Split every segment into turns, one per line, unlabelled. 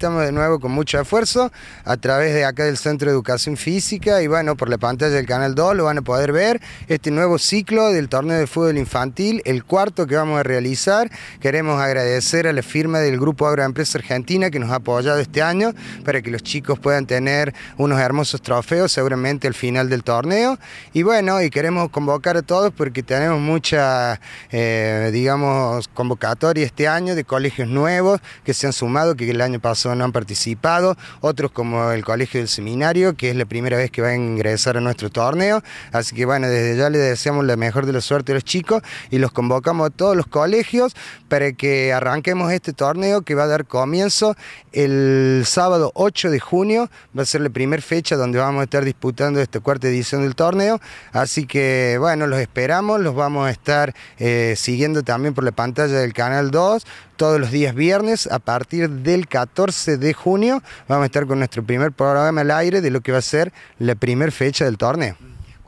estamos de nuevo con mucho esfuerzo a través de acá del Centro de Educación Física y bueno, por la pantalla del Canal 2 lo van a poder ver, este nuevo ciclo del torneo de fútbol infantil, el cuarto que vamos a realizar. Queremos agradecer a la firma del Grupo Agroempresa Argentina que nos ha apoyado este año para que los chicos puedan tener unos hermosos trofeos seguramente al final del torneo. Y bueno, y queremos convocar a todos porque tenemos mucha, eh, digamos, convocatoria este año de colegios nuevos que se han sumado, que el año pasado no han participado, otros como el Colegio del Seminario, que es la primera vez que va a ingresar a nuestro torneo. Así que bueno, desde ya les deseamos la mejor de la suerte a los chicos y los convocamos a todos los colegios para que arranquemos este torneo que va a dar comienzo el sábado 8 de junio. Va a ser la primera fecha donde vamos a estar disputando esta cuarta edición del torneo. Así que bueno, los esperamos, los vamos a estar eh, siguiendo también por la pantalla del Canal 2 todos los días viernes a partir del 14 de junio. Vamos a estar con nuestro primer programa al aire de lo que va a ser la primera fecha del torneo.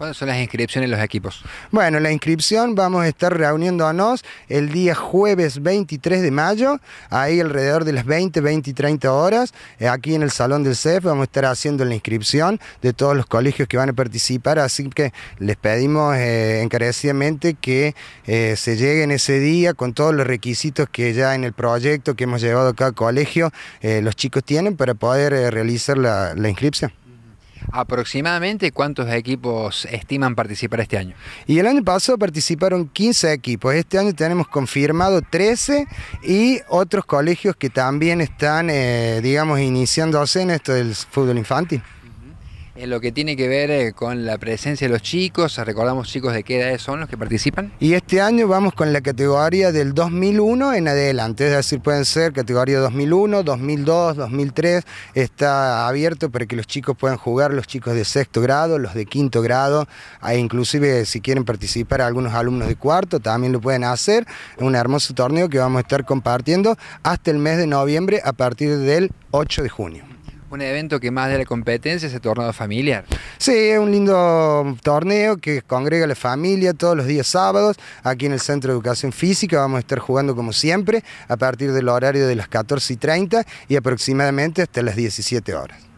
¿Cuáles son las inscripciones en los equipos?
Bueno, la inscripción vamos a estar reuniéndonos el día jueves 23 de mayo, ahí alrededor de las 20, 20 y 30 horas, eh, aquí en el Salón del CEF vamos a estar haciendo la inscripción de todos los colegios que van a participar, así que les pedimos eh, encarecidamente que eh, se lleguen ese día con todos los requisitos que ya en el proyecto que hemos llevado a cada colegio los chicos tienen para poder realizar la inscripción. Aproximadamente, ¿cuántos equipos estiman participar este año? Y el año pasado participaron 15 equipos, este año tenemos confirmado 13 y otros colegios que también están, eh, digamos, iniciándose en esto del fútbol infantil
en lo que tiene que ver eh, con la presencia de los chicos. Recordamos chicos de qué edad son los que participan.
Y este año vamos con la categoría del 2001 en adelante, es decir, pueden ser categoría 2001, 2002, 2003. Está abierto para que los chicos puedan jugar, los chicos de sexto grado, los de quinto grado, e inclusive si quieren participar algunos alumnos de cuarto también lo pueden hacer. Un hermoso torneo que vamos a estar compartiendo hasta el mes de noviembre a partir del 8 de junio. Un evento que más de la competencia es el torneo familiar. Sí, es un lindo torneo que congrega a la familia todos los días sábados. Aquí en el Centro de Educación Física vamos a estar jugando como siempre a partir del horario de las 14 y 30 y aproximadamente hasta las 17 horas.